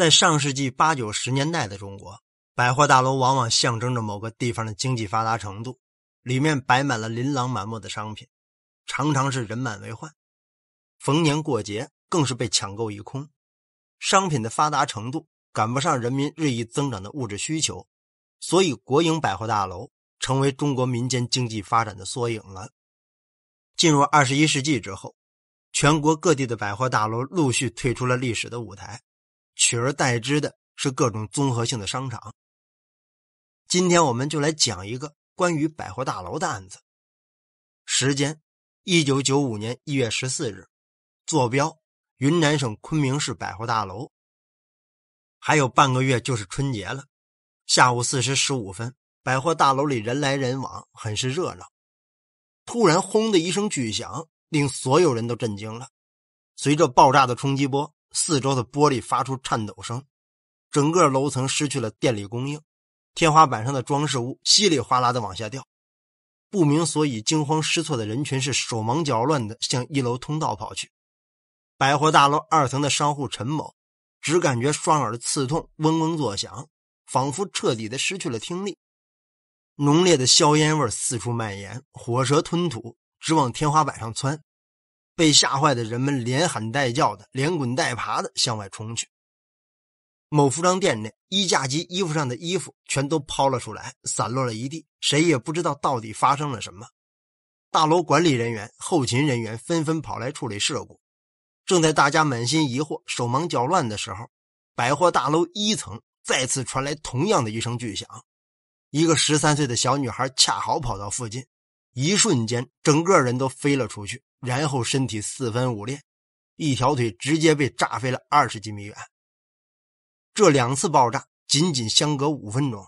在上世纪八九十年代的中国，百货大楼往往象征着某个地方的经济发达程度，里面摆满了琳琅满目的商品，常常是人满为患，逢年过节更是被抢购一空。商品的发达程度赶不上人民日益增长的物质需求，所以国营百货大楼成为中国民间经济发展的缩影了。进入二十一世纪之后，全国各地的百货大楼陆续退出了历史的舞台。取而代之的是各种综合性的商场。今天我们就来讲一个关于百货大楼的案子。时间：一九九五年一月十四日。坐标：云南省昆明市百货大楼。还有半个月就是春节了。下午四时十五分，百货大楼里人来人往，很是热闹。突然，轰的一声巨响，令所有人都震惊了。随着爆炸的冲击波。四周的玻璃发出颤抖声，整个楼层失去了电力供应，天花板上的装饰物稀里哗啦的往下掉。不明所以、惊慌失措的人群是手忙脚乱的向一楼通道跑去。百货大楼二层的商户陈某只感觉双耳刺痛、嗡嗡作响，仿佛彻底的失去了听力。浓烈的硝烟味四处蔓延，火舌吞吐，直往天花板上窜。被吓坏的人们连喊带叫的，连滚带爬的向外冲去。某服装店内衣架及衣服上的衣服全都抛了出来，散落了一地，谁也不知道到底发生了什么。大楼管理人员、后勤人员纷纷跑来处理事故。正在大家满心疑惑、手忙脚乱的时候，百货大楼一层再次传来同样的一声巨响。一个十三岁的小女孩恰好跑到附近。一瞬间，整个人都飞了出去，然后身体四分五裂，一条腿直接被炸飞了二十几米远。这两次爆炸仅仅相隔五分钟，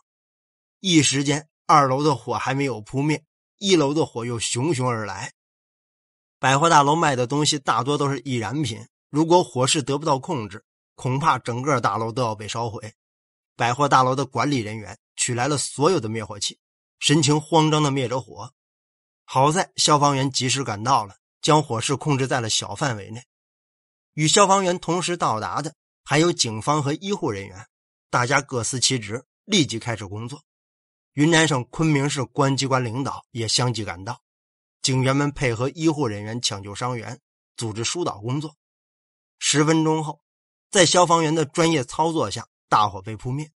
一时间，二楼的火还没有扑灭，一楼的火又熊熊而来。百货大楼卖的东西大多都是易燃品，如果火势得不到控制，恐怕整个大楼都要被烧毁。百货大楼的管理人员取来了所有的灭火器，神情慌张的灭着火。好在消防员及时赶到了，将火势控制在了小范围内。与消防员同时到达的还有警方和医护人员，大家各司其职，立即开始工作。云南省昆明市公安机关领导也相继赶到，警员们配合医护人员抢救伤员，组织疏导工作。十分钟后，在消防员的专业操作下，大火被扑灭。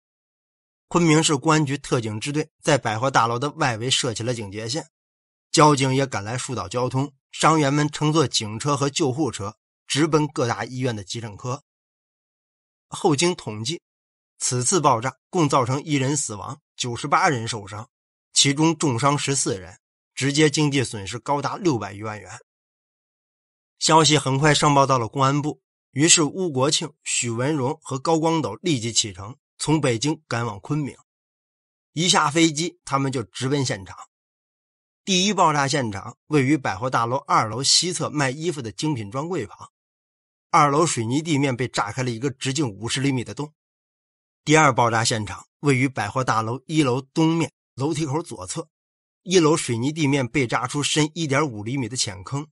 昆明市公安局特警支队在百货大楼的外围设起了警戒线。交警也赶来疏导交通，伤员们乘坐警车和救护车直奔各大医院的急诊科。后经统计，此次爆炸共造成一人死亡，九十八人受伤，其中重伤十四人，直接经济损失高达六百余万元。消息很快上报到了公安部，于是邬国庆、许文荣和高光斗立即启程，从北京赶往昆明。一下飞机，他们就直奔现场。第一爆炸现场位于百货大楼二楼西侧卖衣服的精品专柜旁，二楼水泥地面被炸开了一个直径五十厘米的洞。第二爆炸现场位于百货大楼一楼东面楼梯口左侧，一楼水泥地面被炸出深一点五厘米的浅坑。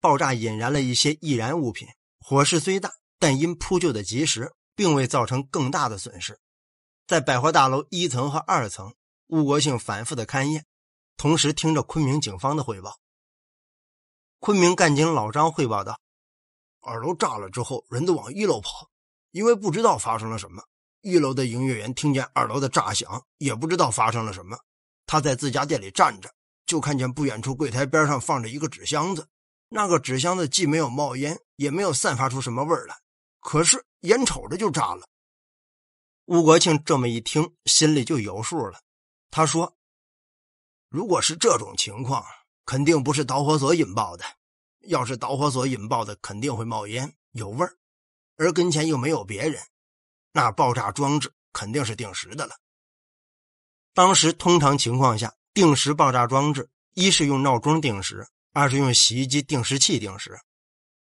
爆炸引燃了一些易燃物品，火势虽大，但因扑救的及时，并未造成更大的损失。在百货大楼一层和二层，吴国庆反复的勘验。同时听着昆明警方的汇报，昆明干警老张汇报道：“二楼炸了之后，人都往一楼跑，因为不知道发生了什么。一楼的营业员听见二楼的炸响，也不知道发生了什么，他在自家店里站着，就看见不远处柜台边上放着一个纸箱子。那个纸箱子既没有冒烟，也没有散发出什么味儿来，可是眼瞅着就炸了。”吴国庆这么一听，心里就有数了。他说。如果是这种情况，肯定不是导火索引爆的。要是导火索引爆的，肯定会冒烟、有味儿，而跟前又没有别人，那爆炸装置肯定是定时的了。当时通常情况下，定时爆炸装置，一是用闹钟定时，二是用洗衣机定时器定时。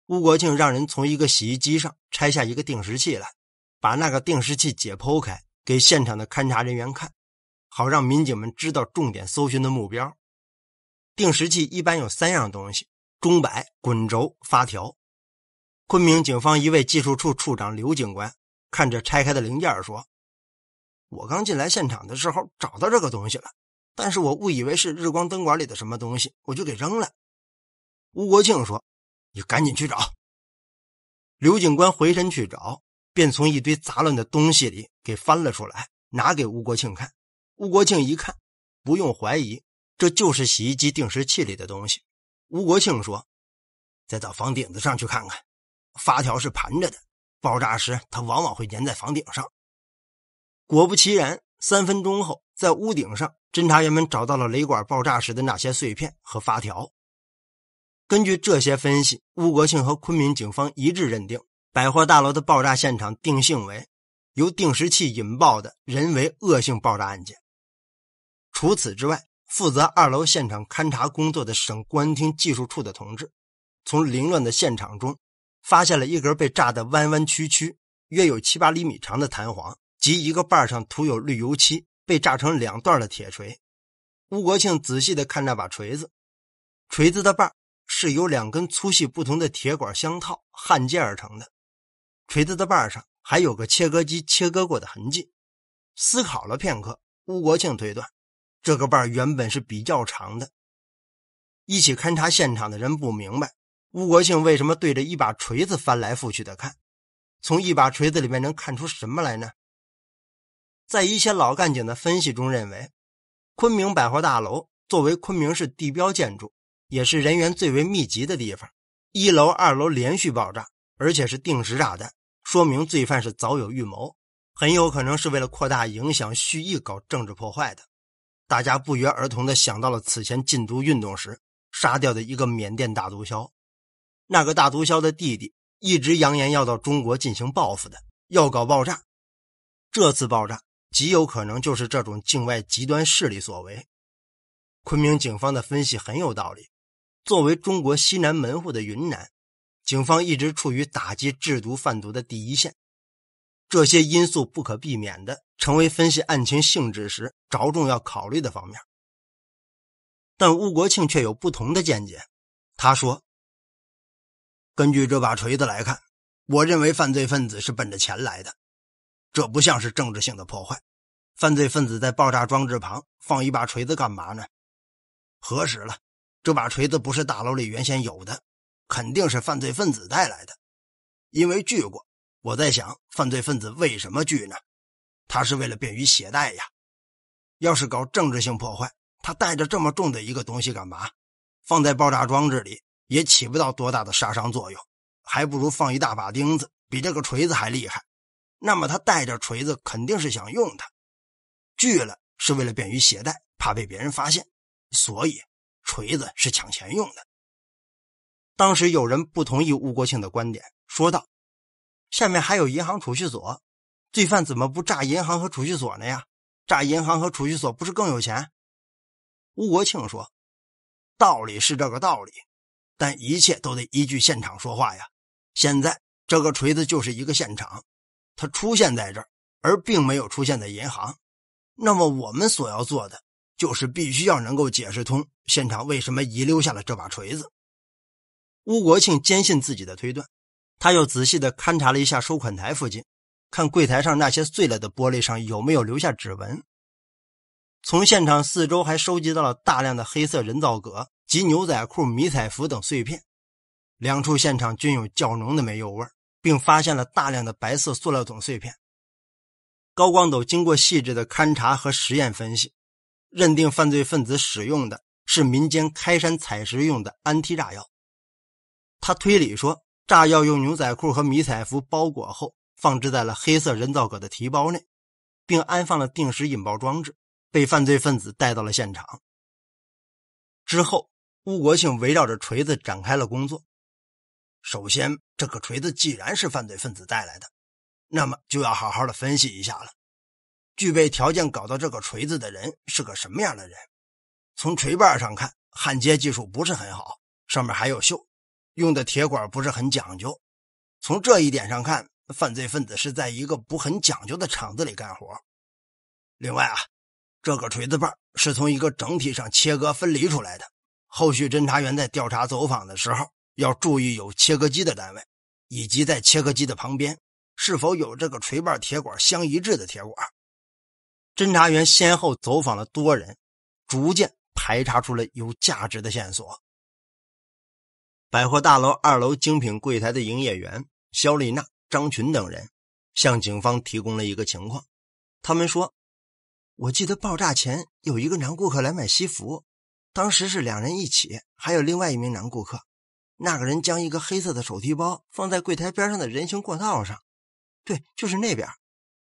吴国庆让人从一个洗衣机上拆下一个定时器来，把那个定时器解剖开，给现场的勘察人员看。好让民警们知道重点搜寻的目标。定时器一般有三样东西：钟摆、滚轴、发条。昆明警方一位技术处处长刘警官看着拆开的零件说：“我刚进来现场的时候找到这个东西了，但是我误以为是日光灯管里的什么东西，我就给扔了。”吴国庆说：“你赶紧去找。”刘警官回身去找，便从一堆杂乱的东西里给翻了出来，拿给吴国庆看。吴国庆一看，不用怀疑，这就是洗衣机定时器里的东西。吴国庆说：“再到房顶子上去看看，发条是盘着的，爆炸时它往往会粘在房顶上。”果不其然，三分钟后，在屋顶上，侦查员们找到了雷管爆炸时的那些碎片和发条。根据这些分析，吴国庆和昆明警方一致认定，百货大楼的爆炸现场定性为由定时器引爆的人为恶性爆炸案件。除此之外，负责二楼现场勘查工作的省公安厅技术处的同志，从凌乱的现场中发现了一根被炸得弯弯曲曲、约有七八厘米长的弹簧及一个把上涂有绿油漆、被炸成两段的铁锤。吴国庆仔细地看那把锤子，锤子的把是由两根粗细不同的铁管相套焊接而成的，锤子的把上还有个切割机切割过的痕迹。思考了片刻，吴国庆推断。这个伴儿原本是比较长的，一起勘察现场的人不明白吴国庆为什么对着一把锤子翻来覆去的看，从一把锤子里面能看出什么来呢？在一些老干警的分析中认为，昆明百货大楼作为昆明市地标建筑，也是人员最为密集的地方，一楼二楼连续爆炸，而且是定时炸弹，说明罪犯是早有预谋，很有可能是为了扩大影响，蓄意搞政治破坏的。大家不约而同的想到了此前禁毒运动时杀掉的一个缅甸大毒枭，那个大毒枭的弟弟一直扬言要到中国进行报复的，要搞爆炸。这次爆炸极有可能就是这种境外极端势力所为。昆明警方的分析很有道理。作为中国西南门户的云南，警方一直处于打击制毒贩毒的第一线。这些因素不可避免的成为分析案情性质时着重要考虑的方面，但吴国庆却有不同的见解。他说：“根据这把锤子来看，我认为犯罪分子是奔着钱来的，这不像是政治性的破坏。犯罪分子在爆炸装置旁放一把锤子干嘛呢？核实了，这把锤子不是大楼里原先有的，肯定是犯罪分子带来的，因为锯过。”我在想，犯罪分子为什么锯呢？他是为了便于携带呀。要是搞政治性破坏，他带着这么重的一个东西干嘛？放在爆炸装置里也起不到多大的杀伤作用，还不如放一大把钉子，比这个锤子还厉害。那么他带着锤子，肯定是想用它。锯了是为了便于携带，怕被别人发现，所以锤子是抢钱用的。当时有人不同意吴国庆的观点，说道。下面还有银行储蓄所，罪犯怎么不炸银行和储蓄所呢呀？炸银行和储蓄所不是更有钱？吴国庆说：“道理是这个道理，但一切都得依据现场说话呀。现在这个锤子就是一个现场，它出现在这儿，而并没有出现在银行。那么我们所要做的就是必须要能够解释通现场为什么遗留下了这把锤子。”吴国庆坚信自己的推断。他又仔细的勘察了一下收款台附近，看柜台上那些碎了的玻璃上有没有留下指纹。从现场四周还收集到了大量的黑色人造革及牛仔裤、迷彩服等碎片。两处现场均有较浓的煤油味，并发现了大量的白色塑料桶碎片。高光斗经过细致的勘查和实验分析，认定犯罪分子使用的是民间开山采石用的安梯炸药。他推理说。炸药用牛仔裤和迷彩服包裹后，放置在了黑色人造革的提包内，并安放了定时引爆装置，被犯罪分子带到了现场。之后，吴国庆围绕着锤子展开了工作。首先，这个锤子既然是犯罪分子带来的，那么就要好好的分析一下了。具备条件搞到这个锤子的人是个什么样的人？从锤把上看，焊接技术不是很好，上面还有锈。用的铁管不是很讲究，从这一点上看，犯罪分子是在一个不很讲究的厂子里干活。另外啊，这个锤子棒是从一个整体上切割分离出来的。后续侦查员在调查走访的时候要注意有切割机的单位，以及在切割机的旁边是否有这个锤棒铁管相一致的铁管。侦查员先后走访了多人，逐渐排查出了有价值的线索。百货大楼二楼精品柜台的营业员肖丽娜、张群等人向警方提供了一个情况。他们说：“我记得爆炸前有一个男顾客来买西服，当时是两人一起，还有另外一名男顾客。那个人将一个黑色的手提包放在柜台边上的人行过道上，对，就是那边。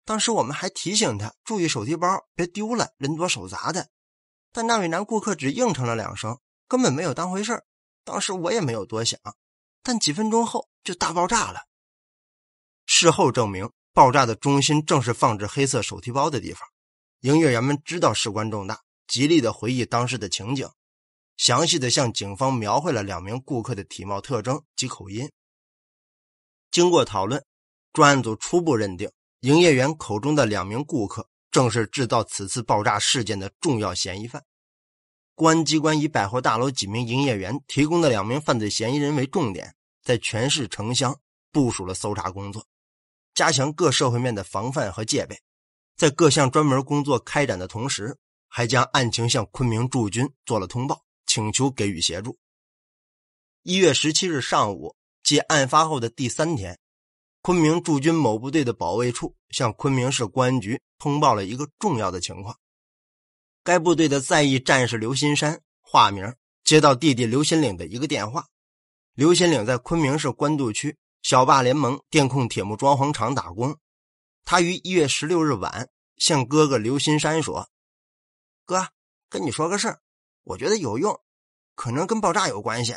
当时我们还提醒他注意手提包别丢了，人多手杂的。但那位男顾客只应承了两声，根本没有当回事。”当时我也没有多想，但几分钟后就大爆炸了。事后证明，爆炸的中心正是放置黑色手提包的地方。营业员们知道事关重大，极力的回忆当时的情景，详细的向警方描绘了两名顾客的体貌特征及口音。经过讨论，专案组初步认定，营业员口中的两名顾客正是制造此次爆炸事件的重要嫌疑犯。公安机关以百货大楼几名营业员提供的两名犯罪嫌疑人为重点，在全市城乡部署了搜查工作，加强各社会面的防范和戒备。在各项专门工作开展的同时，还将案情向昆明驻军做了通报，请求给予协助。一月十七日上午，即案发后的第三天，昆明驻军某部队的保卫处向昆明市公安局通报了一个重要的情况。该部队的在役战士刘新山，化名，接到弟弟刘新岭的一个电话。刘新岭在昆明市官渡区小坝联盟电控铁木装潢厂打工。他于一月十六日晚向哥哥刘新山说：“哥，跟你说个事儿，我觉得有用，可能跟爆炸有关系。”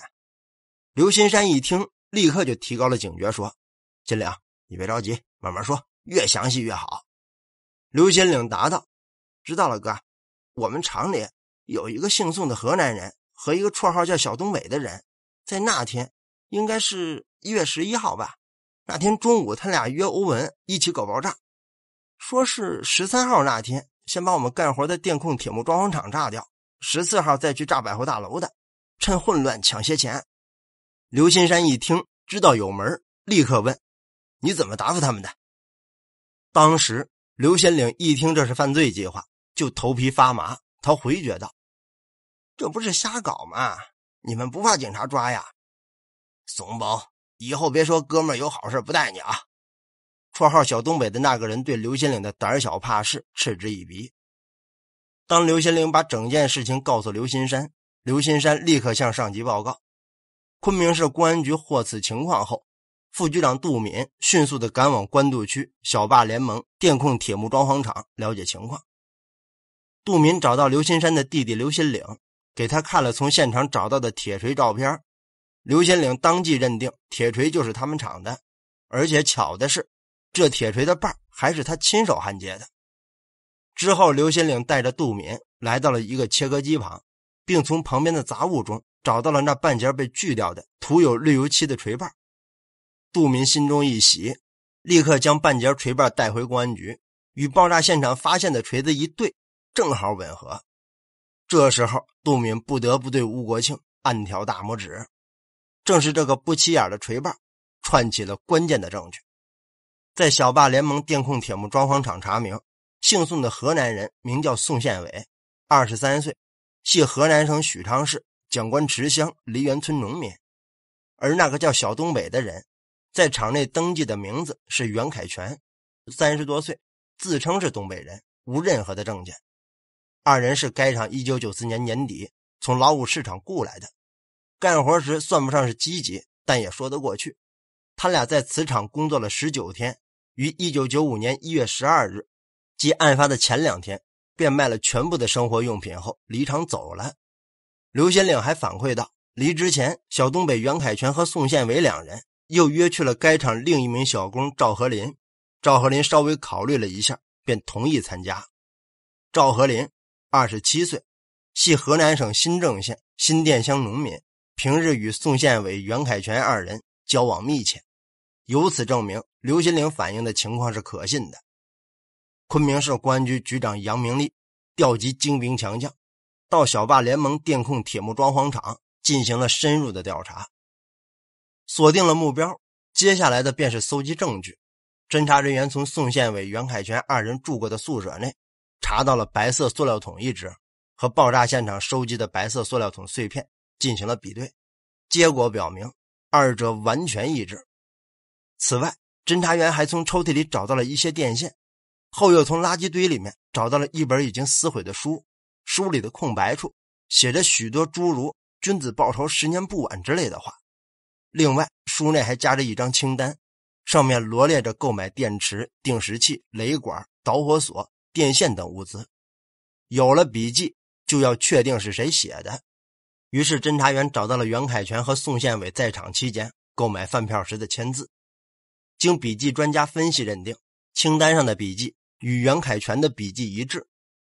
刘新山一听，立刻就提高了警觉，说：“金岭，你别着急，慢慢说，越详细越好。”刘新岭答道：“知道了，哥。”我们厂里有一个姓宋的河南人和一个绰号叫小东北的人，在那天应该是一月十一号吧。那天中午，他俩约欧文一起搞爆炸，说是十三号那天先把我们干活的电控铁木装潢厂炸掉，十四号再去炸百货大楼的，趁混乱抢些钱。刘新山一听知道有门，立刻问：“你怎么答复他们的？”当时刘先领一听这是犯罪计划。就头皮发麻，他回绝道：“这不是瞎搞吗？你们不怕警察抓呀？”“怂包，以后别说哥们儿有好事不带你啊！”绰号小东北的那个人对刘先领的胆小怕事嗤之以鼻。当刘先领把整件事情告诉刘新山，刘新山立刻向上级报告。昆明市公安局获此情况后，副局长杜敏迅速的赶往官渡区小坝联盟电控铁木装潢厂了解情况。杜敏找到刘新山的弟弟刘新岭，给他看了从现场找到的铁锤照片。刘新岭当即认定铁锤就是他们厂的，而且巧的是，这铁锤的把还是他亲手焊接的。之后，刘新岭带着杜敏来到了一个切割机旁，并从旁边的杂物中找到了那半截被锯掉的涂有绿油漆的锤把。杜敏心中一喜，立刻将半截锤把带回公安局，与爆炸现场发现的锤子一对。正好吻合。这时候，杜敏不得不对吴国庆暗挑大拇指。正是这个不起眼的锤棒，串起了关键的证据。在小坝联盟电控铁木装潢厂查明，姓宋的河南人名叫宋宪伟，二十三岁，系河南省许昌市蒋官池乡梨园村农民。而那个叫小东北的人，在厂内登记的名字是袁凯全，三十多岁，自称是东北人，无任何的证件。二人是该厂一九九四年年底从劳务市场雇来的，干活时算不上是积极，但也说得过去。他俩在此厂工作了十九天，于一九九五年一月十二日，即案发的前两天，变卖了全部的生活用品后离厂走了。刘先领还反馈到，离职前，小东北袁凯全和宋宪伟两人又约去了该厂另一名小工赵和林，赵和林稍微考虑了一下，便同意参加。赵和林。二十七岁，系河南省新郑县新店乡农民，平日与宋县委袁凯全二人交往密切，由此证明刘新岭反映的情况是可信的。昆明市公安局局长杨明利调集精兵强将，到小坝联盟电控铁木装潢厂进行了深入的调查，锁定了目标。接下来的便是搜集证据。侦查人员从宋县委袁凯全二人住过的宿舍内。查到了白色塑料桶一只，和爆炸现场收集的白色塑料桶碎片进行了比对，结果表明二者完全一致。此外，侦查员还从抽屉里找到了一些电线，后又从垃圾堆里面找到了一本已经撕毁的书，书里的空白处写着许多诸如“君子报仇，十年不晚”之类的话。另外，书内还夹着一张清单，上面罗列着购买电池、定时器、雷管、导火索。电线等物资，有了笔记，就要确定是谁写的。于是侦查员找到了袁凯全和宋宪伟在场期间购买饭票时的签字。经笔记专家分析认定，清单上的笔记与袁凯全的笔记一致，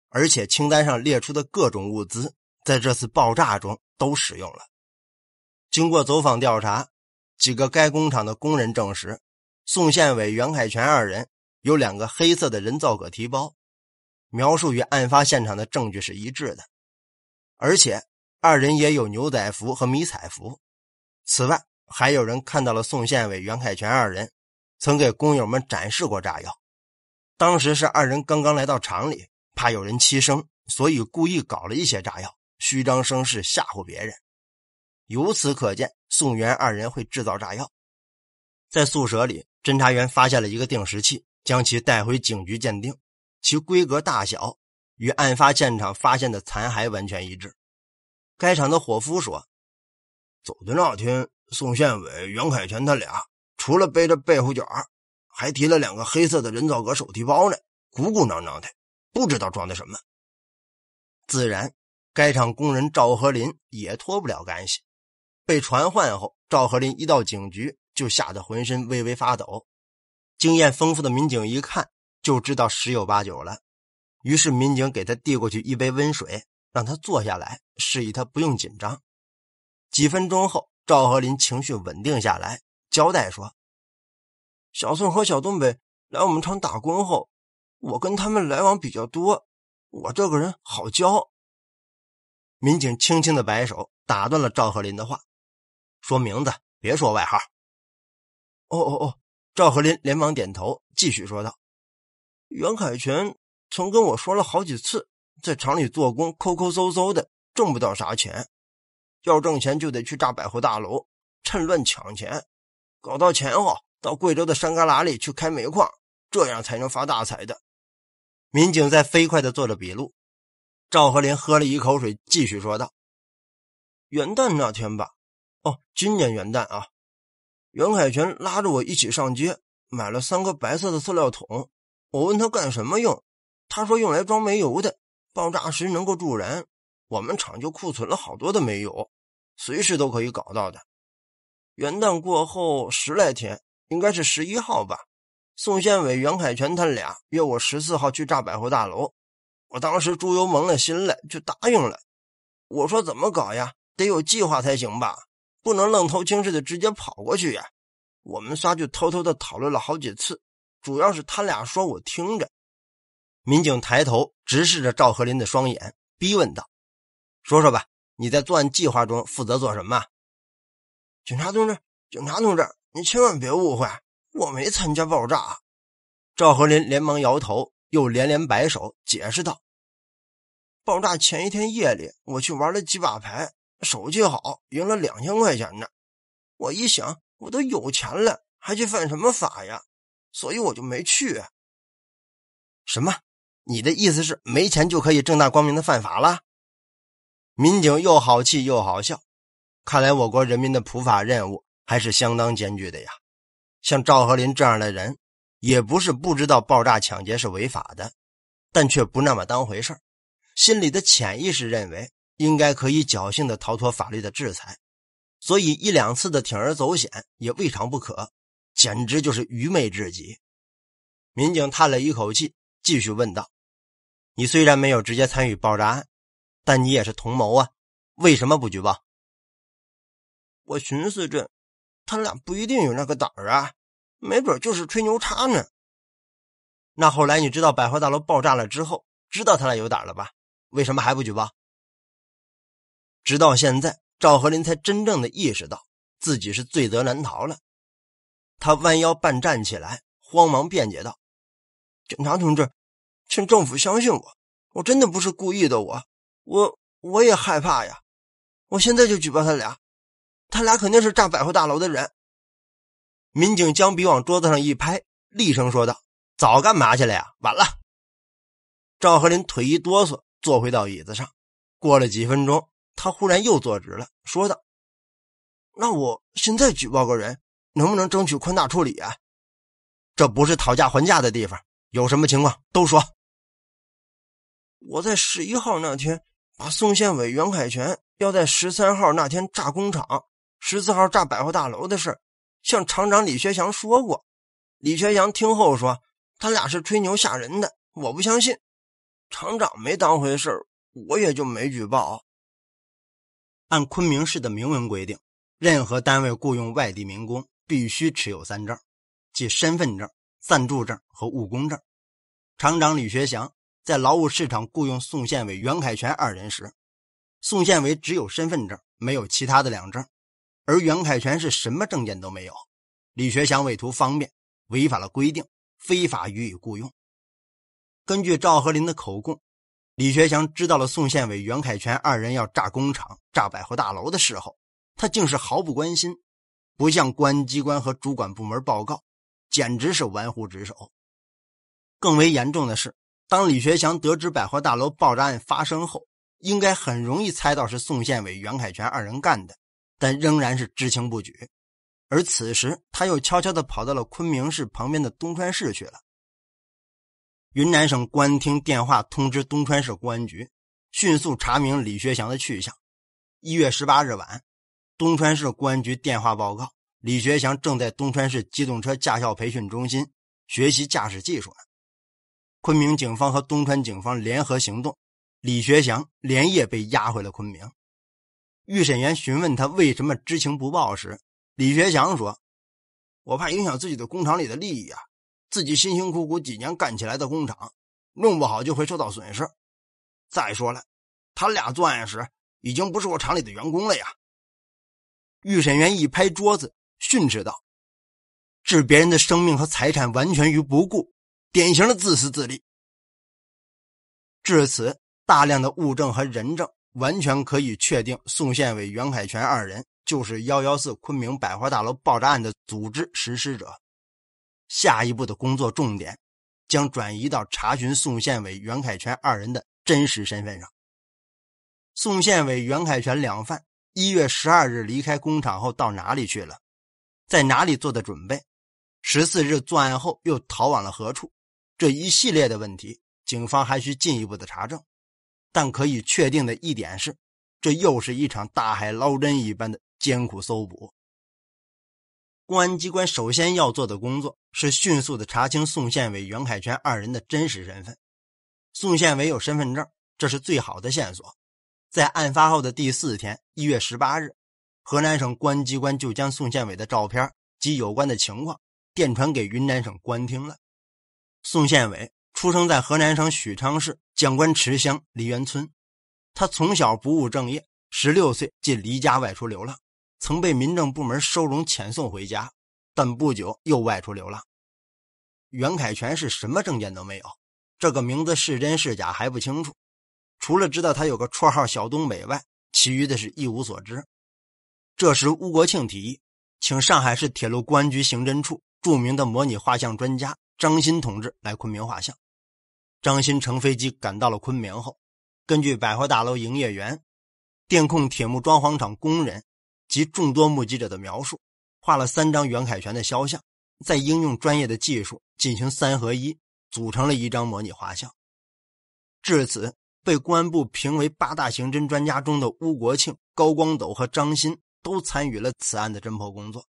而且清单上列出的各种物资在这次爆炸中都使用了。经过走访调查，几个该工厂的工人证实，宋宪伟、袁凯全二人有两个黑色的人造革提包。描述与案发现场的证据是一致的，而且二人也有牛仔服和迷彩服。此外，还有人看到了宋县伟、袁凯全二人曾给工友们展示过炸药。当时是二人刚刚来到厂里，怕有人欺生，所以故意搞了一些炸药，虚张声势吓唬别人。由此可见，宋元二人会制造炸药。在宿舍里，侦查员发现了一个定时器，将其带回警局鉴定。其规格大小与案发现场发现的残骸完全一致。该厂的伙夫说：“走的那天，宋宪伟、袁凯全他俩除了背着被护卷，还提了两个黑色的人造革手提包呢，鼓鼓囊囊的，不知道装的什么。”自然，该厂工人赵和林也脱不了干系。被传唤后，赵和林一到警局就吓得浑身微微发抖。经验丰富的民警一看。就知道十有八九了，于是民警给他递过去一杯温水，让他坐下来，示意他不用紧张。几分钟后，赵和林情绪稳定下来，交代说：“小宋和小东北来我们厂打工后，我跟他们来往比较多，我这个人好交。”民警轻轻的摆手，打断了赵和林的话，说：“名字，别说外号。”“哦哦哦！”赵和林连忙点头，继续说道。袁凯泉曾跟我说了好几次，在厂里做工抠抠搜搜的，挣不到啥钱。要挣钱就得去炸百货大楼，趁乱抢钱，搞到钱后到贵州的山旮旯里去开煤矿，这样才能发大财的。民警在飞快地做着笔录。赵和林喝了一口水，继续说道：“元旦那天吧，哦，今年元旦啊，袁凯泉拉着我一起上街，买了三个白色的塑料桶。”我问他干什么用，他说用来装煤油的，爆炸时能够助燃。我们厂就库存了好多的煤油，随时都可以搞到的。元旦过后十来天，应该是十一号吧。宋宪伟、袁凯全他俩约我十四号去炸百货大楼，我当时猪油蒙了心了，就答应了。我说怎么搞呀？得有计划才行吧，不能愣头青似的直接跑过去呀。我们仨就偷偷的讨论了好几次。主要是他俩说，我听着。民警抬头直视着赵和林的双眼，逼问道：“说说吧，你在作案计划中负责做什么？”警察同志，警察同志，你千万别误会，我没参加爆炸。赵和林连忙摇头，又连连摆手，解释道：“爆炸前一天夜里，我去玩了几把牌，手气好，赢了两千块钱呢。我一想，我都有钱了，还去犯什么法呀？”所以我就没去。什么？你的意思是没钱就可以正大光明的犯法了？民警又好气又好笑。看来我国人民的普法任务还是相当艰巨的呀。像赵和林这样的人，也不是不知道爆炸抢劫是违法的，但却不那么当回事心里的潜意识认为，应该可以侥幸的逃脱法律的制裁，所以一两次的铤而走险也未尝不可。简直就是愚昧至极！民警叹了一口气，继续问道：“你虽然没有直接参与爆炸案，但你也是同谋啊，为什么不举报？”我寻思着，他俩不一定有那个胆儿啊，没准就是吹牛叉呢。那后来你知道百货大楼爆炸了之后，知道他俩有胆了吧？为什么还不举报？直到现在，赵和林才真正的意识到自己是罪责难逃了。他弯腰半站起来，慌忙辩解道：“警察同志，请政府相信我，我真的不是故意的，我我我也害怕呀！我现在就举报他俩，他俩肯定是炸百货大楼的人。”民警将笔往桌子上一拍，厉声说道：“早干嘛去了呀？晚了。”赵和林腿一哆嗦，坐回到椅子上。过了几分钟，他忽然又坐直了，说道：“那我现在举报个人。”能不能争取宽大处理啊？这不是讨价还价的地方，有什么情况都说。我在十一号那天把宋县委袁凯泉要在十三号那天炸工厂，十四号炸百货大楼的事向厂长李学祥说过。李学祥听后说他俩是吹牛吓人的，我不相信。厂长没当回事我也就没举报。按昆明市的明文规定，任何单位雇佣外地民工。必须持有三证，即身份证、暂住证和务工证。厂长李学祥在劳务市场雇佣宋宪伟、袁凯全二人时，宋宪伟只有身份证，没有其他的两证；而袁凯全是什么证件都没有。李学祥为图方便，违反了规定，非法予以雇佣。根据赵和林的口供，李学祥知道了宋宪伟、袁凯全二人要炸工厂、炸百货大楼的时候，他竟是毫不关心。不向公安机关和主管部门报告，简直是玩忽职守。更为严重的是，当李学祥得知百货大楼爆炸案发生后，应该很容易猜到是宋县委袁凯全二人干的，但仍然是知情不举。而此时，他又悄悄地跑到了昆明市旁边的东川市去了。云南省公安厅电话通知东川市公安局，迅速查明李学祥的去向。一月十八日晚。东川市公安局电话报告：李学祥正在东川市机动车驾校培训中心学习驾驶技术。昆明警方和东川警方联合行动，李学祥连夜被押回了昆明。预审员询问他为什么知情不报时，李学祥说：“我怕影响自己的工厂里的利益啊，自己辛辛苦苦几年干起来的工厂，弄不好就会受到损失。再说了，他俩作案时已经不是我厂里的员工了呀。”预审员一拍桌子，训斥道：“置别人的生命和财产完全于不顾，典型的自私自利。”至此，大量的物证和人证完全可以确定宋宪伟、袁凯全二人就是幺幺四昆明百货大楼爆炸案的组织实施者。下一步的工作重点将转移到查询宋宪伟、袁凯全二人的真实身份上。宋宪伟、袁凯全两犯。一月十二日离开工厂后到哪里去了？在哪里做的准备？十四日作案后又逃往了何处？这一系列的问题，警方还需进一步的查证。但可以确定的一点是，这又是一场大海捞针一般的艰苦搜捕。公安机关首先要做的工作是迅速的查清宋宪伟、袁凯全二人的真实身份。宋宪伟有身份证，这是最好的线索。在案发后的第四天，一月十八日，河南省公安机关就将宋宪伟的照片及有关的情况电传给云南省安厅了。宋宪伟出生在河南省许昌市将官池乡梨园村，他从小不务正业，十六岁即离家外出流浪，曾被民政部门收容遣送回家，但不久又外出流浪。袁凯全是什么证件都没有，这个名字是真是假还不清楚。除了知道他有个绰号“小东北”外，其余的是一无所知。这时，吴国庆提议请上海市铁路公安局刑侦处著名的模拟画像专家张鑫同志来昆明画像。张鑫乘飞机赶到了昆明后，根据百货大楼营业员、电控铁木装潢厂工人及众多目击者的描述，画了三张袁凯旋的肖像，在应用专业的技术进行三合一，组成了一张模拟画像。至此。被公安部评为八大刑侦专家中的巫国庆、高光斗和张鑫都参与了此案的侦破工作。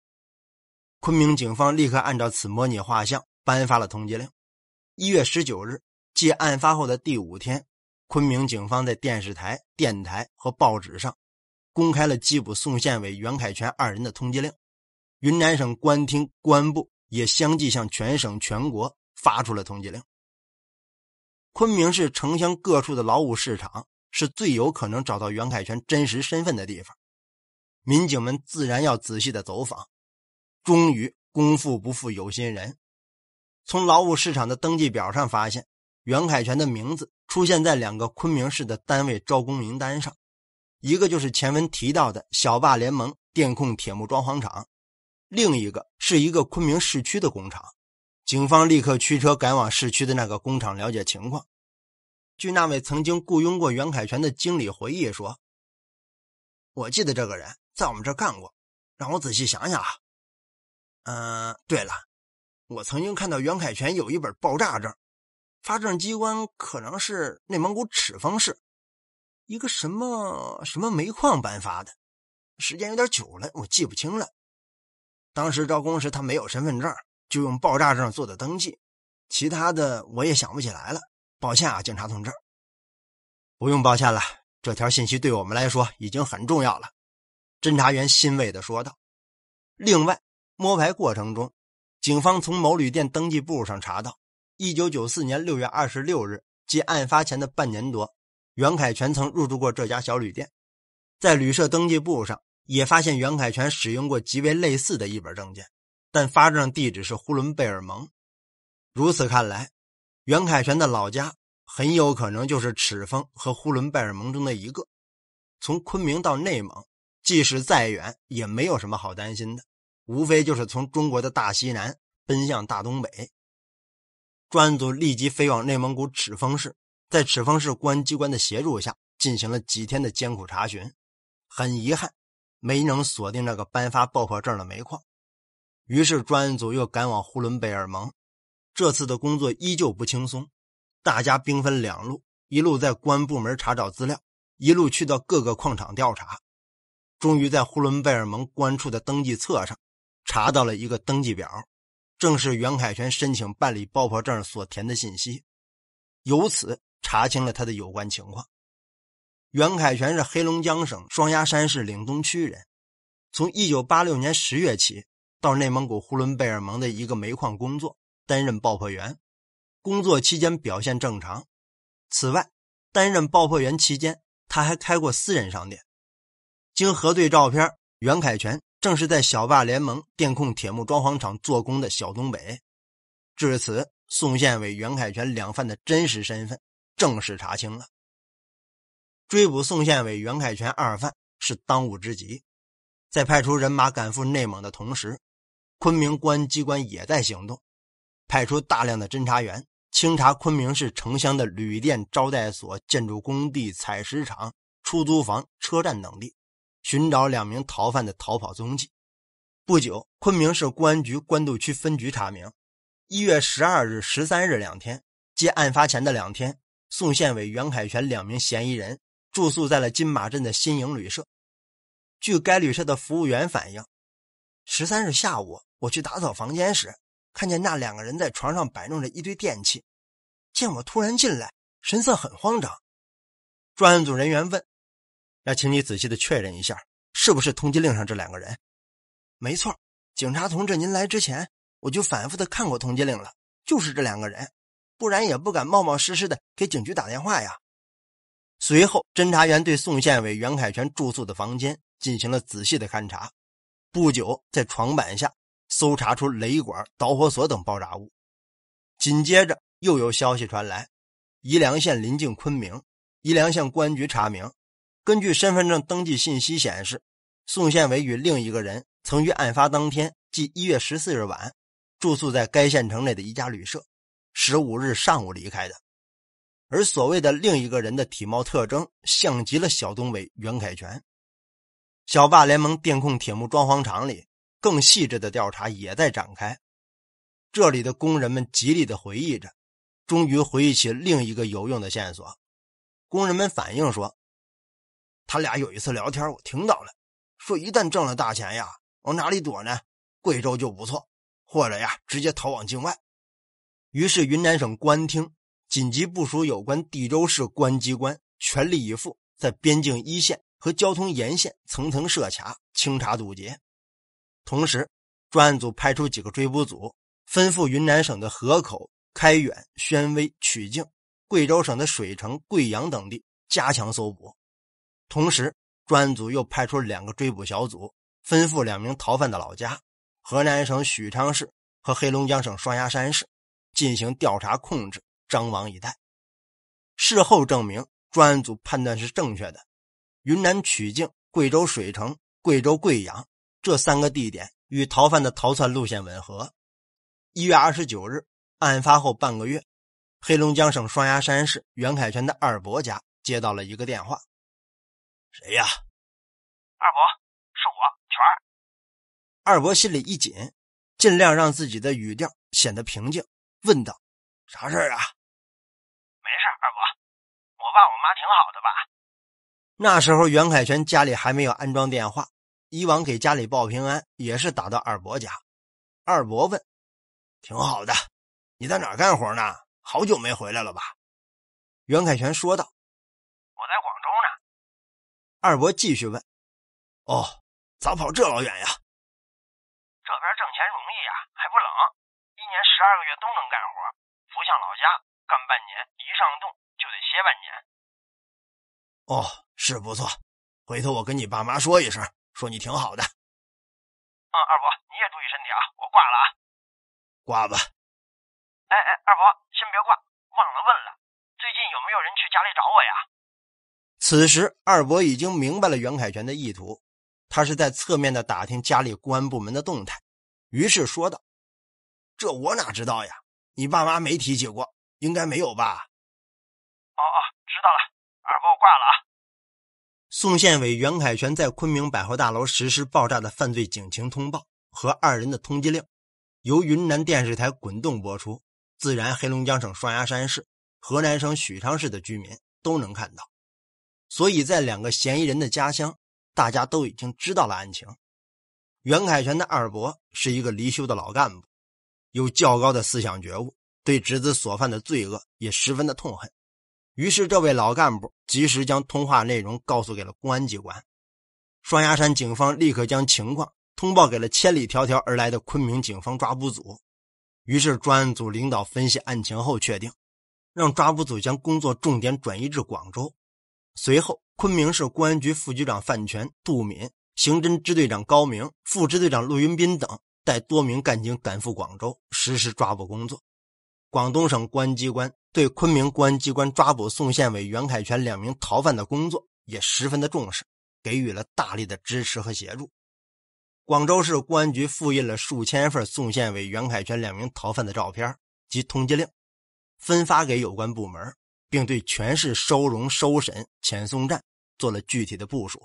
昆明警方立刻按照此模拟画像颁发了通缉令。一月十九日，继案发后的第五天，昆明警方在电视台、电台和报纸上公开了缉捕宋宪伟、袁凯全二人的通缉令。云南省公安厅、公安部也相继向全省、全国发出了通缉令。昆明市城乡各处的劳务市场是最有可能找到袁凯全真实身份的地方，民警们自然要仔细的走访。终于，功夫不负有心人，从劳务市场的登记表上发现，袁凯全的名字出现在两个昆明市的单位招工名单上，一个就是前文提到的小坝联盟电控铁木装潢厂，另一个是一个昆明市区的工厂。警方立刻驱车赶往市区的那个工厂了解情况。据那位曾经雇佣过袁凯泉的经理回忆说：“我记得这个人在我们这儿干过，让我仔细想想啊。嗯，对了，我曾经看到袁凯泉有一本爆炸证，发证机关可能是内蒙古赤峰市一个什么什么煤矿颁发的，时间有点久了，我记不清了。当时招工时他没有身份证。”就用爆炸证做的登记，其他的我也想不起来了。抱歉啊，警察同志。不用抱歉了，这条信息对我们来说已经很重要了。侦查员欣慰的说道。另外，摸排过程中，警方从某旅店登记簿上查到，1994年6月26日，即案发前的半年多，袁凯全曾入住过这家小旅店。在旅社登记簿上，也发现袁凯全使用过极为类似的一本证件。但发证地址是呼伦贝尔盟，如此看来，袁凯旋的老家很有可能就是赤峰和呼伦贝尔盟中的一个。从昆明到内蒙，即使再远，也没有什么好担心的，无非就是从中国的大西南奔向大东北。专案组立即飞往内蒙古赤峰市，在赤峰市公安机关的协助下，进行了几天的艰苦查询，很遗憾，没能锁定那个颁发爆破证的煤矿。于是专案组又赶往呼伦贝尔盟，这次的工作依旧不轻松。大家兵分两路，一路在公安部门查找资料，一路去到各个矿场调查。终于在呼伦贝尔盟关处的登记册上，查到了一个登记表，正是袁凯旋申请办理爆破证所填的信息，由此查清了他的有关情况。袁凯旋是黑龙江省双鸭山市岭东区人，从一九八六年十月起。到内蒙古呼伦贝尔盟的一个煤矿工作，担任爆破员，工作期间表现正常。此外，担任爆破员期间，他还开过私人商店。经核对照片，袁凯全正是在小坝联盟电控铁木装潢厂做工的小东北。至此，宋县伟、袁凯全两犯的真实身份正式查清了。追捕宋县伟、袁凯全二犯是当务之急，在派出人马赶赴内蒙的同时。昆明公安机关也在行动，派出大量的侦查员清查昆明市城乡的旅店、招待所、建筑工地、采石场、出租房、车站等地，寻找两名逃犯的逃跑踪迹。不久，昆明市公安局官渡区分局查明，一月十二日、十三日两天，即案发前的两天，宋宪伟、袁凯旋两名嫌疑人住宿在了金马镇的新营旅社。据该旅社的服务员反映，十三日下午。我去打扫房间时，看见那两个人在床上摆弄着一堆电器。见我突然进来，神色很慌张。专案组人员问：“那请你仔细的确认一下，是不是通缉令上这两个人？”“没错，警察同志，您来之前我就反复的看过通缉令了，就是这两个人，不然也不敢冒冒失失的给警局打电话呀。”随后，侦查员对宋县委袁凯泉住宿的房间进行了仔细的勘查。不久，在床板下。搜查出雷管、导火索等爆炸物。紧接着又有消息传来：宜良县临近昆明，宜良县公安局查明，根据身份证登记信息显示，宋宪伟与另一个人曾于案发当天，即一月十四日晚住宿在该县城内的一家旅社，十五日上午离开的。而所谓的另一个人的体貌特征，像极了小东北袁凯全。小霸联盟电控铁木装潢厂里。更细致的调查也在展开，这里的工人们极力的回忆着，终于回忆起另一个有用的线索。工人们反映说，他俩有一次聊天，我听到了，说一旦挣了大钱呀，往哪里躲呢？贵州就不错，或者呀，直接逃往境外。于是，云南省公安厅紧急部署有关地州市公安机关，全力以赴在边境一线和交通沿线层层设卡、清查堵截。同时，专案组派出几个追捕组，分赴云南省的河口、开远、宣威、曲靖，贵州省的水城、贵阳等地，加强搜捕。同时，专案组又派出两个追捕小组，分赴两名逃犯的老家——河南省许昌市和黑龙江省双鸭山市，进行调查控制、张网以待。事后证明，专案组判断是正确的：云南曲靖、贵州水城、贵州贵阳。这三个地点与逃犯的逃窜路线吻合。一月二十九日，案发后半个月，黑龙江省双鸭山市袁凯全的二伯家接到了一个电话：“谁呀？”“二伯，是我全。”二伯心里一紧，尽量让自己的语调显得平静，问道：“啥事儿啊？”“没事，二伯，我爸我妈挺好的吧？”那时候袁凯全家里还没有安装电话。以往给家里报平安也是打到二伯家，二伯问：“挺好的，你在哪干活呢？好久没回来了吧？”袁凯旋说道：“我在广州呢。”二伯继续问：“哦，咋跑这老远呀？这边挣钱容易呀，还不冷，一年十二个月都能干活，不像老家干半年，一上冻就得歇半年。哦，是不错，回头我跟你爸妈说一声。”说你挺好的，嗯，二伯你也注意身体啊，我挂了啊，挂吧。哎哎，二伯先别挂，忘了问了，最近有没有人去家里找我呀？此时二伯已经明白了袁凯旋的意图，他是在侧面的打听家里公安部门的动态，于是说道：“这我哪知道呀？你爸妈没提起过，应该没有吧？”哦哦，知道了，二伯我挂了啊。宋宪伟、袁凯旋在昆明百货大楼实施爆炸的犯罪警情通报和二人的通缉令，由云南电视台滚动播出，自然黑龙江省双鸭山市、河南省许昌市的居民都能看到。所以在两个嫌疑人的家乡，大家都已经知道了案情。袁凯旋的二伯是一个离休的老干部，有较高的思想觉悟，对侄子所犯的罪恶也十分的痛恨。于是，这位老干部及时将通话内容告诉给了公安机关。双鸭山警方立刻将情况通报给了千里迢迢而来的昆明警方抓捕组。于是，专案组领导分析案情后确定，让抓捕组将工作重点转移至广州。随后，昆明市公安局副局长范全、杜敏、刑侦支队长高明、副支队长陆云斌等带多名干警赶赴广州实施抓捕工作。广东省公安机关对昆明公安机关抓捕宋宪伟、袁凯全两名逃犯的工作也十分的重视，给予了大力的支持和协助。广州市公安局复印了数千份宋宪伟、袁凯全两名逃犯的照片及通缉令，分发给有关部门，并对全市收容、收审、遣送站做了具体的部署。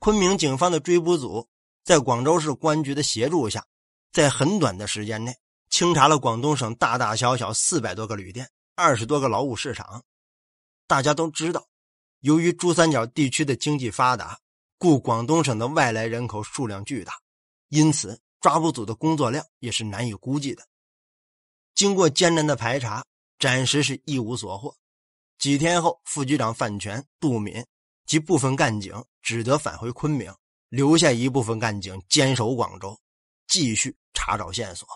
昆明警方的追捕组在广州市公安局的协助下，在很短的时间内。清查了广东省大大小小四百多个旅店、二十多个劳务市场。大家都知道，由于珠三角地区的经济发达，故广东省的外来人口数量巨大，因此抓捕组的工作量也是难以估计的。经过艰难的排查，暂时是一无所获。几天后，副局长范全、杜敏及部分干警只得返回昆明，留下一部分干警坚守广州，继续查找线索。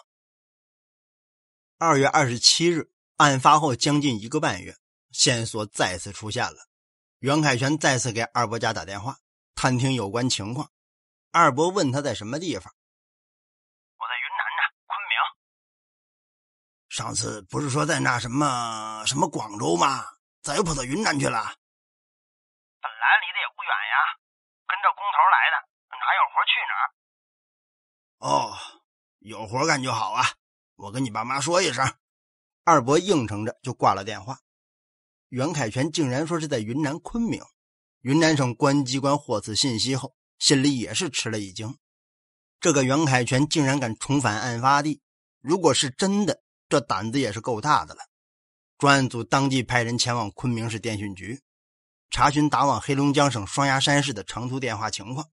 二月二十七日，案发后将近一个半月，线索再次出现了。袁凯旋再次给二伯家打电话，探听有关情况。二伯问他在什么地方，我在云南呢，昆明。上次不是说在那什么什么广州吗？咋又跑到云南去了？本来离得也不远呀，跟着工头来的，哪有活去哪儿？哦，有活干就好啊。我跟你爸妈说一声，二伯应承着就挂了电话。袁凯泉竟然说是在云南昆明，云南省公安机关获此信息后，心里也是吃了一惊。这个袁凯泉竟然敢重返案发地，如果是真的，这胆子也是够大的了。专案组当即派人前往昆明市电信局，查询打往黑龙江省双鸭山市的长途电话情况。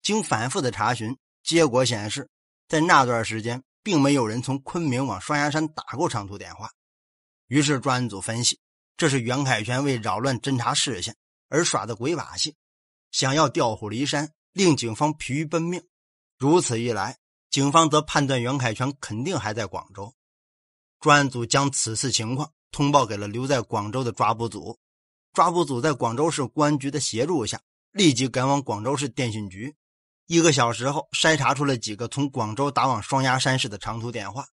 经反复的查询，结果显示，在那段时间。并没有人从昆明往双鸭山打过长途电话，于是专案组分析，这是袁凯全为扰乱侦查视线而耍的鬼把戏，想要调虎离山，令警方疲于奔命。如此一来，警方则判断袁凯全肯定还在广州。专案组将此次情况通报给了留在广州的抓捕组，抓捕组在广州市公安局的协助下，立即赶往广州市电信局。一个小时后，筛查出了几个从广州打往双鸭山市的长途电话。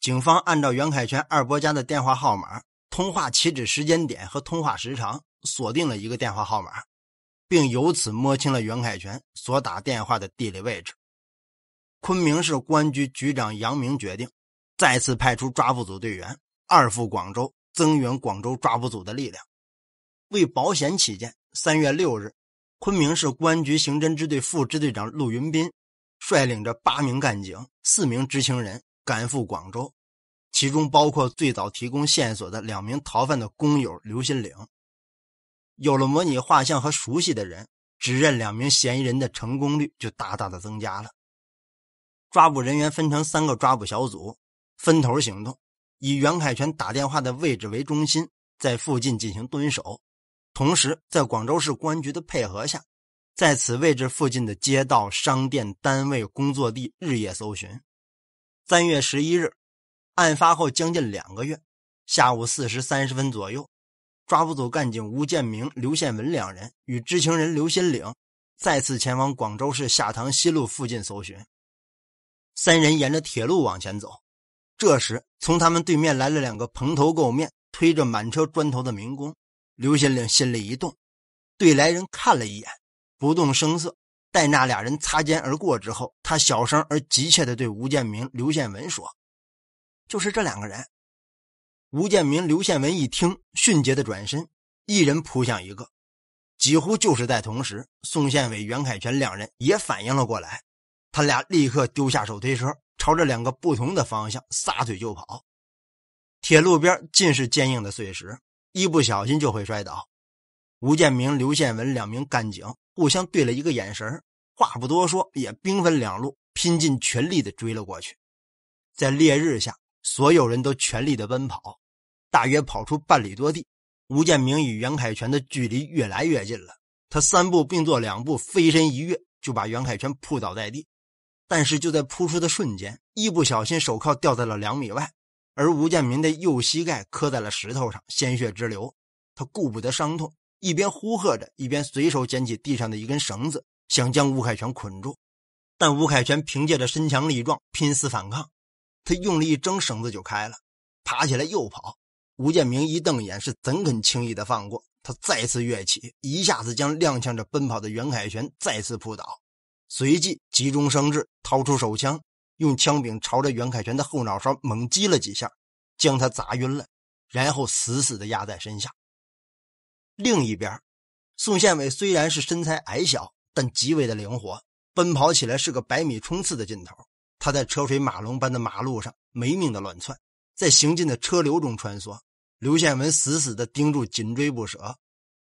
警方按照袁凯泉二伯家的电话号码、通话起止时间点和通话时长，锁定了一个电话号码，并由此摸清了袁凯泉所打电话的地理位置。昆明市公安局局长杨明决定，再次派出抓捕组队员二赴广州，增援广州抓捕组的力量。为保险起见，三月六日。昆明市公安局刑侦支队副支队长陆云斌率领着八名干警、四名知情人赶赴广州，其中包括最早提供线索的两名逃犯的工友刘新岭。有了模拟画像和熟悉的人指认两名嫌疑人的成功率就大大的增加了。抓捕人员分成三个抓捕小组，分头行动，以袁凯全打电话的位置为中心，在附近进行蹲守。同时，在广州市公安局的配合下，在此位置附近的街道、商店、单位、工作地日夜搜寻。三月十一日，案发后将近两个月，下午四时三十分左右，抓捕组干警吴建明、刘宪文两人与知情人刘新岭再次前往广州市下塘西路附近搜寻。三人沿着铁路往前走，这时从他们对面来了两个蓬头垢面、推着满车砖头的民工。刘县令心里一动，对来人看了一眼，不动声色。待那俩人擦肩而过之后，他小声而急切的对吴建明、刘宪文说：“就是这两个人。”吴建明、刘宪文一听，迅捷的转身，一人扑向一个。几乎就是在同时，宋宪伟、袁凯全两人也反应了过来，他俩立刻丢下手推车，朝着两个不同的方向撒腿就跑。铁路边尽是坚硬的碎石。一不小心就会摔倒。吴建明、刘建文两名干警互相对了一个眼神，话不多说，也兵分两路，拼尽全力的追了过去。在烈日下，所有人都全力的奔跑，大约跑出半里多地，吴建明与袁凯全的距离越来越近了。他三步并作两步，飞身一跃，就把袁凯全扑倒在地。但是就在扑出的瞬间，一不小心手铐掉在了两米外。而吴建明的右膝盖磕在了石头上，鲜血直流。他顾不得伤痛，一边呼喝着，一边随手捡起地上的一根绳子，想将吴凯旋捆住。但吴凯旋凭借着身强力壮，拼死反抗。他用力一挣，绳子就开了，爬起来又跑。吴建明一瞪眼，是怎肯轻易的放过他？再次跃起，一下子将踉跄着奔跑的袁凯旋再次扑倒，随即急中生智，掏出手枪。用枪柄朝着袁凯旋的后脑勺猛击了几下，将他砸晕了，然后死死的压在身下。另一边，宋宪伟虽然是身材矮小，但极为的灵活，奔跑起来是个百米冲刺的劲头。他在车水马龙般的马路上没命的乱窜，在行进的车流中穿梭。刘宪文死死的盯住，紧追不舍。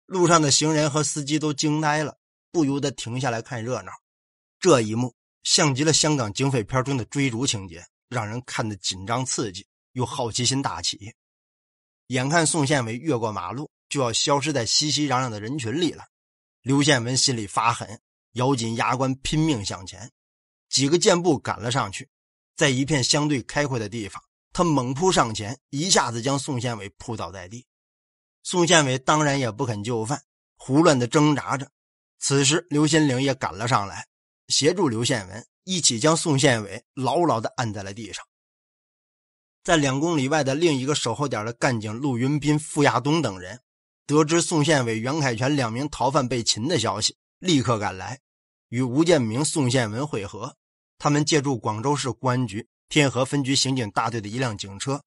路上的行人和司机都惊呆了，不由得停下来看热闹。这一幕。像极了香港警匪片中的追逐情节，让人看得紧张刺激，又好奇心大起。眼看宋宪伟越过马路，就要消失在熙熙攘攘的人群里了，刘宪文心里发狠，咬紧牙关，拼命向前，几个箭步赶了上去。在一片相对开阔的地方，他猛扑上前，一下子将宋宪伟扑倒在地。宋宪伟当然也不肯就范，胡乱地挣扎着。此时，刘新岭也赶了上来。协助刘宪文一起将宋宪伟牢牢地按在了地上。在两公里外的另一个守候点的干警陆云斌、付亚东等人得知宋宪伟、袁凯全两名逃犯被擒的消息，立刻赶来与吴建明、宋宪文会合。他们借助广州市公安局天河分局刑警大队的一辆警车，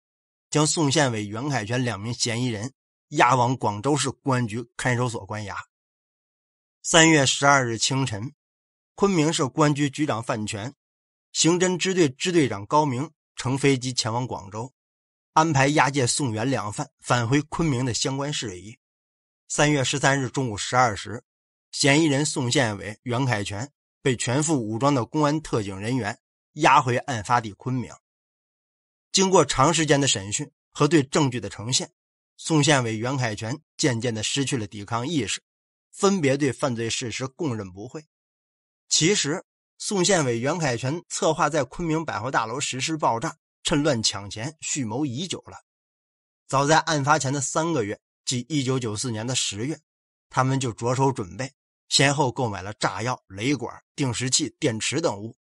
将宋宪伟、袁凯全两名嫌疑人押往广州市公安局看守所关押。三月十二日清晨。昆明市公安局局长范全、刑侦支队支队长高明乘飞机前往广州，安排押解宋元两犯返回昆明的相关事宜。三月十三日中午十二时，嫌疑人宋宪伟、袁凯全被全副武装的公安特警人员押回案发地昆明。经过长时间的审讯和对证据的呈现，宋宪伟、袁凯全渐渐地失去了抵抗意识，分别对犯罪事实供认不讳。其实，宋宪伟、袁凯全策划在昆明百货大楼实施爆炸，趁乱抢钱，蓄谋已久了。早在案发前的三个月，即1994年的十月，他们就着手准备，先后购买了炸药、雷管、定时器、电池等物，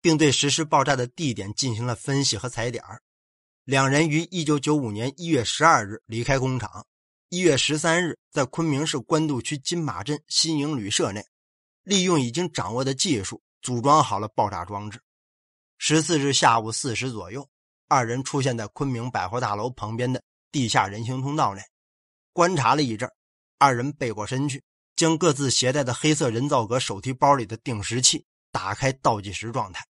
并对实施爆炸的地点进行了分析和踩点。两人于1995年1月12日离开工厂，1月13日在昆明市官渡区金马镇新营旅社内。利用已经掌握的技术，组装好了爆炸装置。十四日下午四时左右，二人出现在昆明百货大楼旁边的地下人行通道内，观察了一阵，二人背过身去，将各自携带的黑色人造革手提包里的定时器打开倒计时状态。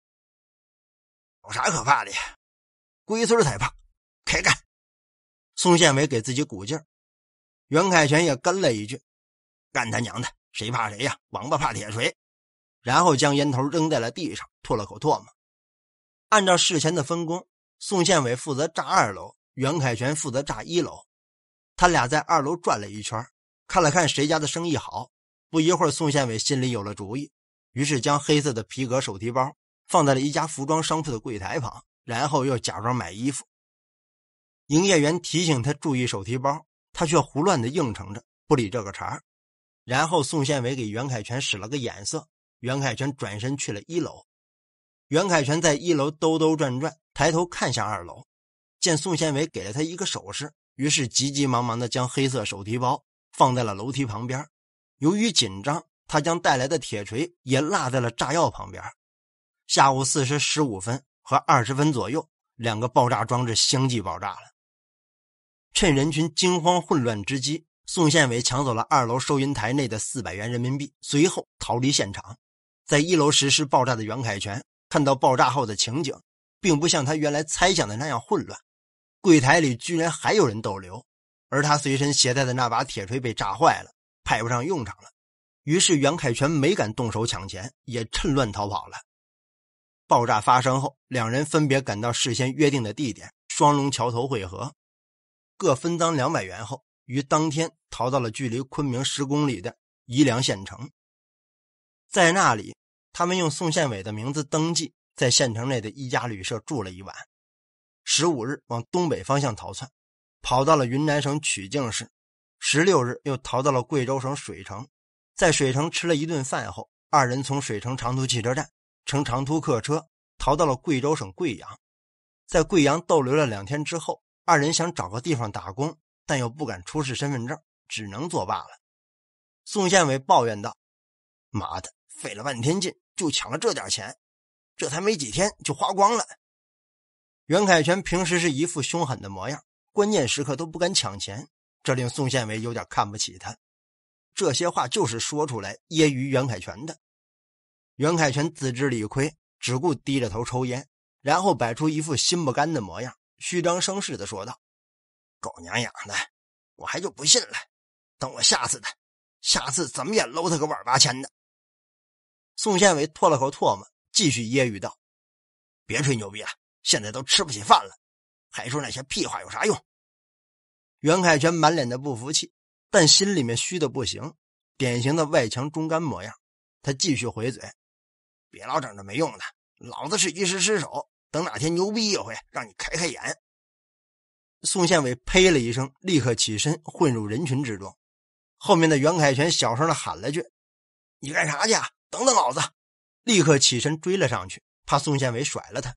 有啥可怕的？龟孙才怕！开干！宋宪伟给自己鼓劲儿，袁凯旋也跟了一句：“干他娘的！”谁怕谁呀？王八怕铁锤。然后将烟头扔在了地上，吐了口唾沫。按照事前的分工，宋宪伟负责炸二楼，袁凯旋负责炸一楼。他俩在二楼转了一圈，看了看谁家的生意好。不一会儿，宋宪伟心里有了主意，于是将黑色的皮革手提包放在了一家服装商铺的柜台旁，然后又假装买衣服。营业员提醒他注意手提包，他却胡乱的应承着，不理这个茬儿。然后，宋宪伟给袁凯全使了个眼色，袁凯全转身去了一楼。袁凯全在一楼兜兜转转，抬头看向二楼，见宋宪伟给了他一个手势，于是急急忙忙的将黑色手提包放在了楼梯旁边。由于紧张，他将带来的铁锤也落在了炸药旁边。下午四时十五分和二十分左右，两个爆炸装置相继爆炸了。趁人群惊慌混乱之机。宋宪伟抢走了二楼收银台内的四百元人民币，随后逃离现场。在一楼实施爆炸的袁凯全看到爆炸后的情景，并不像他原来猜想的那样混乱，柜台里居然还有人逗留，而他随身携带的那把铁锤被炸坏了，派不上用场了。于是袁凯全没敢动手抢钱，也趁乱逃跑了。爆炸发生后，两人分别赶到事先约定的地点双龙桥头会合，各分赃两百元后，于当天。逃到了距离昆明十公里的宜良县城，在那里，他们用宋宪伟的名字登记，在县城内的一家旅社住了一晚。十五日往东北方向逃窜，跑到了云南省曲靖市。十六日又逃到了贵州省水城，在水城吃了一顿饭后，二人从水城长途汽车站乘长途客车逃到了贵州省贵阳。在贵阳逗留了两天之后，二人想找个地方打工，但又不敢出示身份证。只能作罢了。宋宪伟抱怨道：“妈的，费了半天劲，就抢了这点钱，这才没几天就花光了。”袁凯全平时是一副凶狠的模样，关键时刻都不敢抢钱，这令宋宪伟有点看不起他。这些话就是说出来揶揄袁凯全的。袁凯全自知理亏，只顾低着头抽烟，然后摆出一副心不甘的模样，虚张声势的说道：“狗娘养的，我还就不信了。”等我下次的，下次怎么也搂他个万八千的。宋宪伟吐了口唾沫，继续揶揄道：“别吹牛逼了，现在都吃不起饭了，还说那些屁话有啥用？”袁凯全满脸的不服气，但心里面虚的不行，典型的外强中干模样。他继续回嘴：“别老整这没用的，老子是一时失手，等哪天牛逼一回，让你开开眼。”宋宪伟呸了一声，立刻起身混入人群之中。后面的袁凯旋小声的喊了句：“你干啥去？等等老子！”立刻起身追了上去，怕宋宪伟甩了他。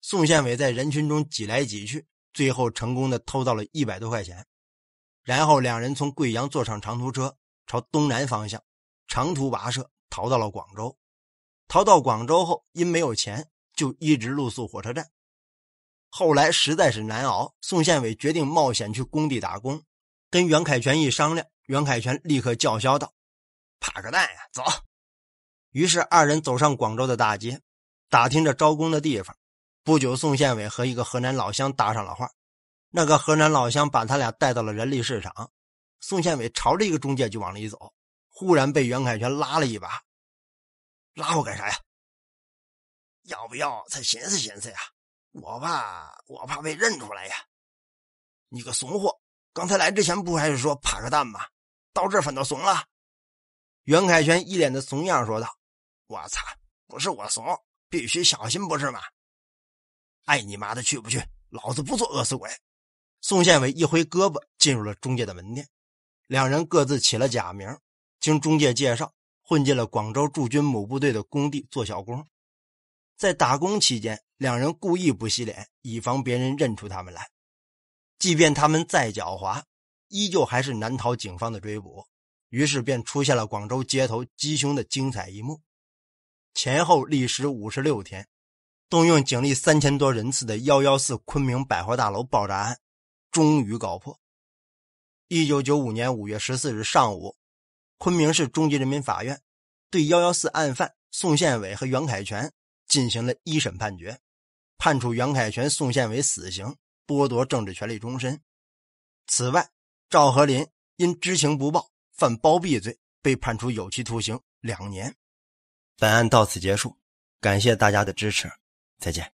宋宪伟在人群中挤来挤去，最后成功的偷到了一百多块钱。然后两人从贵阳坐上长途车，朝东南方向长途跋涉，逃到了广州。逃到广州后，因没有钱，就一直露宿火车站。后来实在是难熬，宋宪伟决定冒险去工地打工。跟袁凯旋一商量。袁凯全立刻叫嚣道：“怕个蛋呀，走！”于是二人走上广州的大街，打听着招工的地方。不久，宋宪伟和一个河南老乡搭上了话。那个河南老乡把他俩带到了人力市场。宋宪伟朝着一个中介就往里走，忽然被袁凯全拉了一把：“拉我干啥呀？要不要再寻思寻思呀？我怕，我怕被认出来呀！你个怂货，刚才来之前不还是说怕个蛋吗？”到这反都怂了，袁凯旋一脸的怂样说道：“我操，不是我怂，必须小心，不是吗？”爱你妈的去不去，老子不做饿死鬼。宋宪伟一挥胳膊进入了中介的门店，两人各自起了假名，经中介介绍，混进了广州驻军某部队的工地做小工。在打工期间，两人故意不洗脸，以防别人认出他们来。即便他们再狡猾。依旧还是难逃警方的追捕，于是便出现了广州街头缉凶的精彩一幕。前后历时五十六天，动用警力三千多人次的“幺幺四”昆明百货大楼爆炸案，终于搞破。一九九五年五月十四日上午，昆明市中级人民法院对“幺幺四”案犯宋宪伟和袁凯全进行了一审判决，判处袁凯全、宋宪伟死刑，剥夺政治权利终身。此外，赵和林因知情不报，犯包庇罪，被判处有期徒刑两年。本案到此结束，感谢大家的支持，再见。